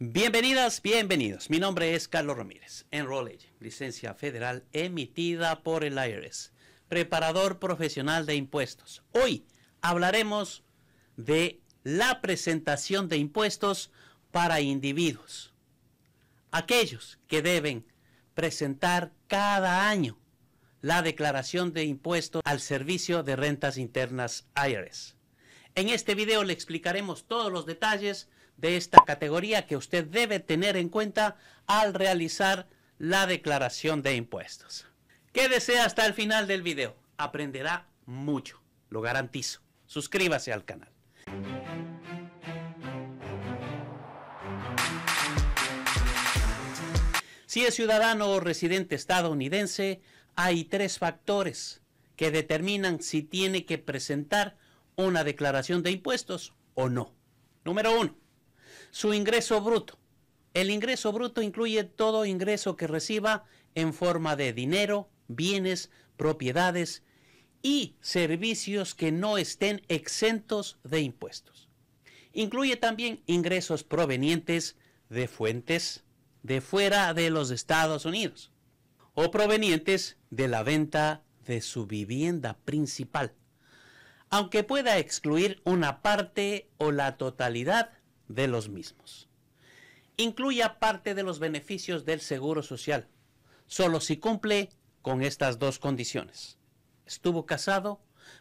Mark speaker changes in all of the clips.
Speaker 1: Bienvenidas, bienvenidos. Mi nombre es Carlos Ramírez, Enroll licencia federal emitida por el IRS, preparador profesional de impuestos. Hoy hablaremos de la presentación de impuestos para individuos. Aquellos que deben presentar cada año la declaración de impuestos al Servicio de Rentas Internas IRS. En este video le explicaremos todos los detalles de esta categoría que usted debe tener en cuenta al realizar la declaración de impuestos. desea hasta el final del video. Aprenderá mucho, lo garantizo. Suscríbase al canal. Si es ciudadano o residente estadounidense, hay tres factores que determinan si tiene que presentar una declaración de impuestos o no. Número uno, su ingreso bruto. El ingreso bruto incluye todo ingreso que reciba en forma de dinero, bienes, propiedades y servicios que no estén exentos de impuestos. Incluye también ingresos provenientes de fuentes de fuera de los Estados Unidos o provenientes de la venta de su vivienda principal, aunque pueda excluir una parte o la totalidad de los mismos. Incluya parte de los beneficios del Seguro Social, solo si cumple con estas dos condiciones. Estuvo casado,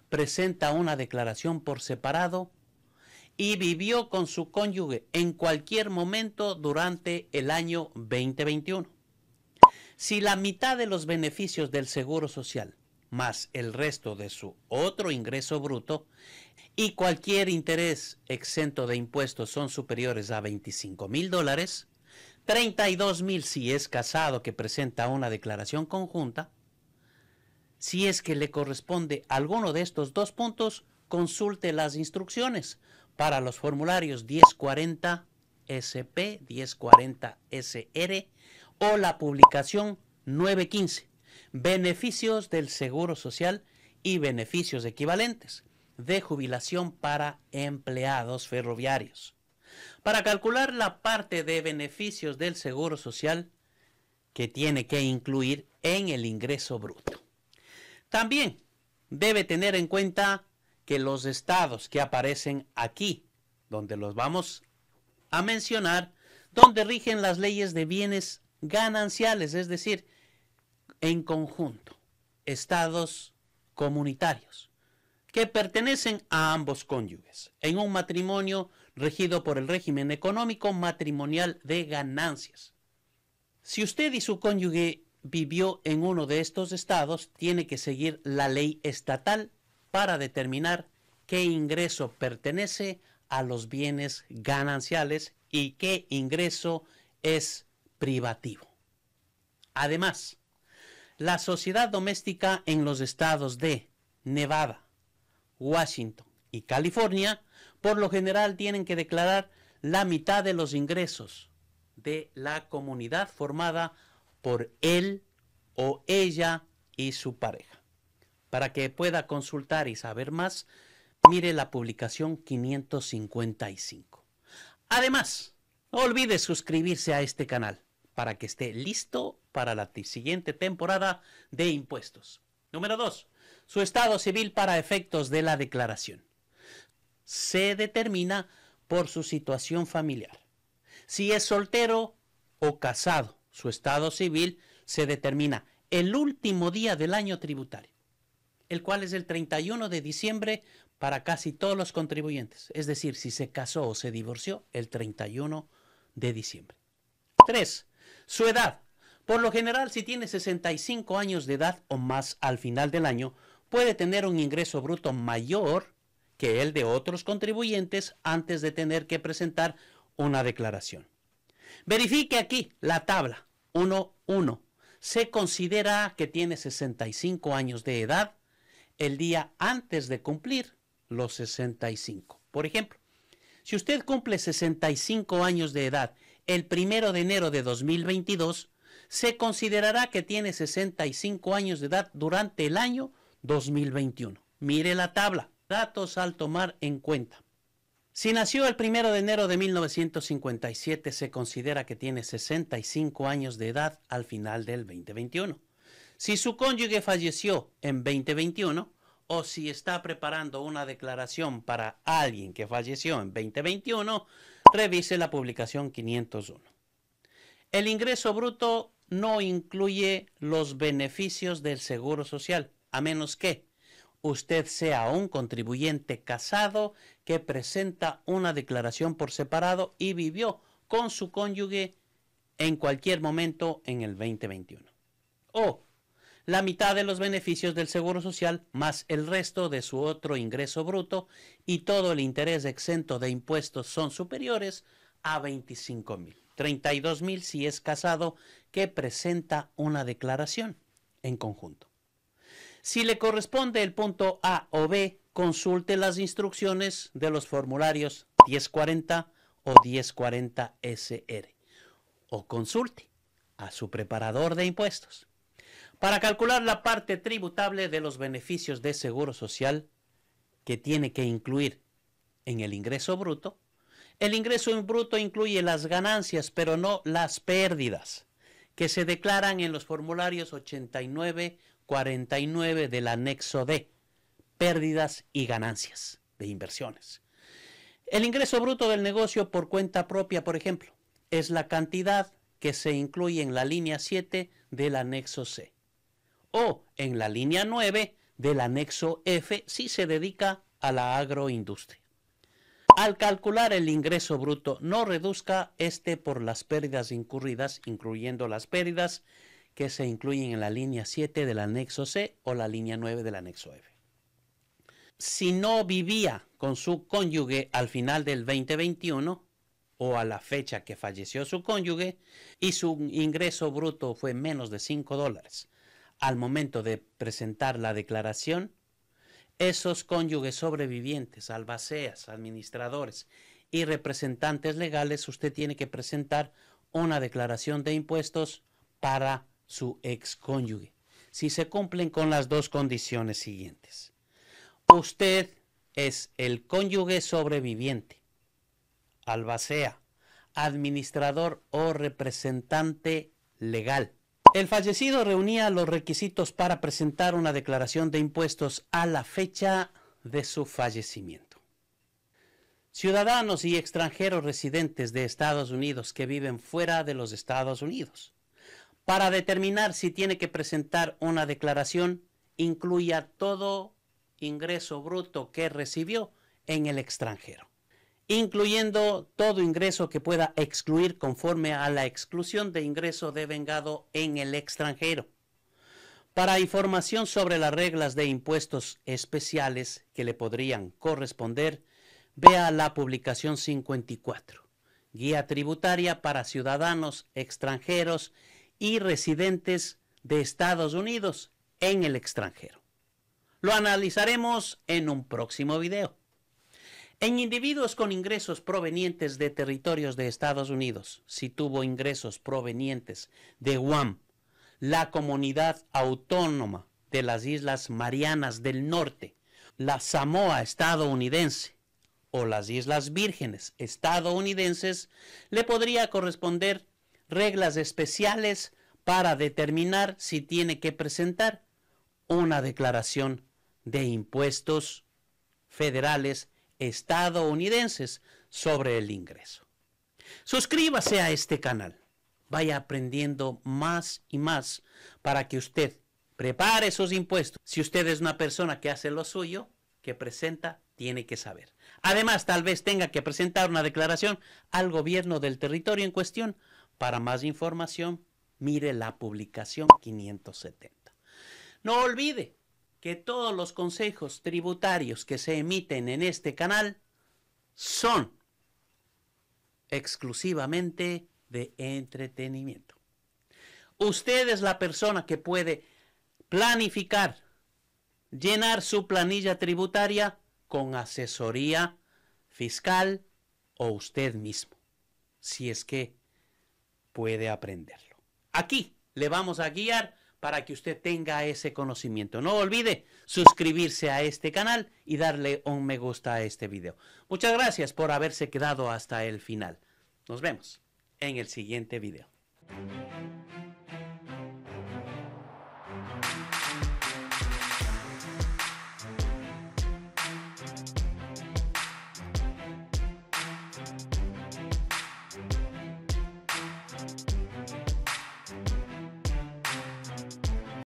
Speaker 1: presenta una declaración por separado y vivió con su cónyuge en cualquier momento durante el año 2021. Si la mitad de los beneficios del Seguro Social más el resto de su otro ingreso bruto y cualquier interés exento de impuestos son superiores a $25,000, mil dólares, si es casado que presenta una declaración conjunta, si es que le corresponde alguno de estos dos puntos, consulte las instrucciones para los formularios 1040 SP, 1040 SR o la publicación 915 beneficios del Seguro Social y beneficios equivalentes de jubilación para empleados ferroviarios. Para calcular la parte de beneficios del Seguro Social que tiene que incluir en el ingreso bruto. También debe tener en cuenta que los estados que aparecen aquí, donde los vamos a mencionar, donde rigen las leyes de bienes gananciales, es decir, en conjunto, estados comunitarios, que pertenecen a ambos cónyuges, en un matrimonio regido por el régimen económico matrimonial de ganancias. Si usted y su cónyuge vivió en uno de estos estados, tiene que seguir la ley estatal para determinar qué ingreso pertenece a los bienes gananciales y qué ingreso es privativo. Además, la sociedad doméstica en los estados de Nevada, Washington y California, por lo general tienen que declarar la mitad de los ingresos de la comunidad formada por él o ella y su pareja. Para que pueda consultar y saber más, mire la publicación 555. Además, no olvide suscribirse a este canal para que esté listo para la siguiente temporada de impuestos. Número 2. Su estado civil para efectos de la declaración. Se determina por su situación familiar. Si es soltero o casado, su estado civil se determina el último día del año tributario, el cual es el 31 de diciembre para casi todos los contribuyentes. Es decir, si se casó o se divorció, el 31 de diciembre. 3. Su edad. Por lo general, si tiene 65 años de edad o más al final del año, puede tener un ingreso bruto mayor que el de otros contribuyentes antes de tener que presentar una declaración. Verifique aquí la tabla 1.1. Se considera que tiene 65 años de edad el día antes de cumplir los 65. Por ejemplo, si usted cumple 65 años de edad el primero de enero de 2022, se considerará que tiene 65 años de edad durante el año 2021. Mire la tabla, datos al tomar en cuenta. Si nació el primero de enero de 1957, se considera que tiene 65 años de edad al final del 2021. Si su cónyuge falleció en 2021, o si está preparando una declaración para alguien que falleció en 2021, Revise la publicación 501. El ingreso bruto no incluye los beneficios del Seguro Social, a menos que usted sea un contribuyente casado que presenta una declaración por separado y vivió con su cónyuge en cualquier momento en el 2021. O la mitad de los beneficios del Seguro Social más el resto de su otro ingreso bruto y todo el interés exento de impuestos son superiores a $25,000. mil. mil si es casado que presenta una declaración en conjunto. Si le corresponde el punto A o B, consulte las instrucciones de los formularios 1040 o 1040 SR o consulte a su preparador de impuestos para calcular la parte tributable de los beneficios de seguro social que tiene que incluir en el ingreso bruto. El ingreso bruto incluye las ganancias, pero no las pérdidas, que se declaran en los formularios 89, 49 del anexo D, pérdidas y ganancias de inversiones. El ingreso bruto del negocio por cuenta propia, por ejemplo, es la cantidad que se incluye en la línea 7 del anexo C o en la línea 9 del anexo F si se dedica a la agroindustria. Al calcular el ingreso bruto, no reduzca este por las pérdidas incurridas, incluyendo las pérdidas que se incluyen en la línea 7 del anexo C o la línea 9 del anexo F. Si no vivía con su cónyuge al final del 2021 o a la fecha que falleció su cónyuge y su ingreso bruto fue menos de 5 dólares al momento de presentar la declaración, esos cónyuges sobrevivientes, albaceas, administradores y representantes legales, usted tiene que presentar una declaración de impuestos para su excónyuge, si se cumplen con las dos condiciones siguientes. Usted es el cónyuge sobreviviente, albacea, administrador o representante legal el fallecido reunía los requisitos para presentar una declaración de impuestos a la fecha de su fallecimiento. Ciudadanos y extranjeros residentes de Estados Unidos que viven fuera de los Estados Unidos. Para determinar si tiene que presentar una declaración, incluya todo ingreso bruto que recibió en el extranjero incluyendo todo ingreso que pueda excluir conforme a la exclusión de ingreso de vengado en el extranjero. Para información sobre las reglas de impuestos especiales que le podrían corresponder, vea la publicación 54, Guía Tributaria para Ciudadanos extranjeros y residentes de Estados Unidos en el extranjero. Lo analizaremos en un próximo video. En individuos con ingresos provenientes de territorios de Estados Unidos, si tuvo ingresos provenientes de Guam, la comunidad autónoma de las Islas Marianas del Norte, la Samoa estadounidense o las Islas Vírgenes estadounidenses, le podría corresponder reglas especiales para determinar si tiene que presentar una declaración de impuestos federales estadounidenses sobre el ingreso. Suscríbase a este canal. Vaya aprendiendo más y más para que usted prepare sus impuestos. Si usted es una persona que hace lo suyo, que presenta, tiene que saber. Además, tal vez tenga que presentar una declaración al gobierno del territorio en cuestión. Para más información, mire la publicación 570. No olvide que todos los consejos tributarios que se emiten en este canal son exclusivamente de entretenimiento. Usted es la persona que puede planificar, llenar su planilla tributaria con asesoría fiscal o usted mismo, si es que puede aprenderlo. Aquí le vamos a guiar para que usted tenga ese conocimiento. No olvide suscribirse a este canal y darle un me gusta a este video. Muchas gracias por haberse quedado hasta el final. Nos vemos en el siguiente video.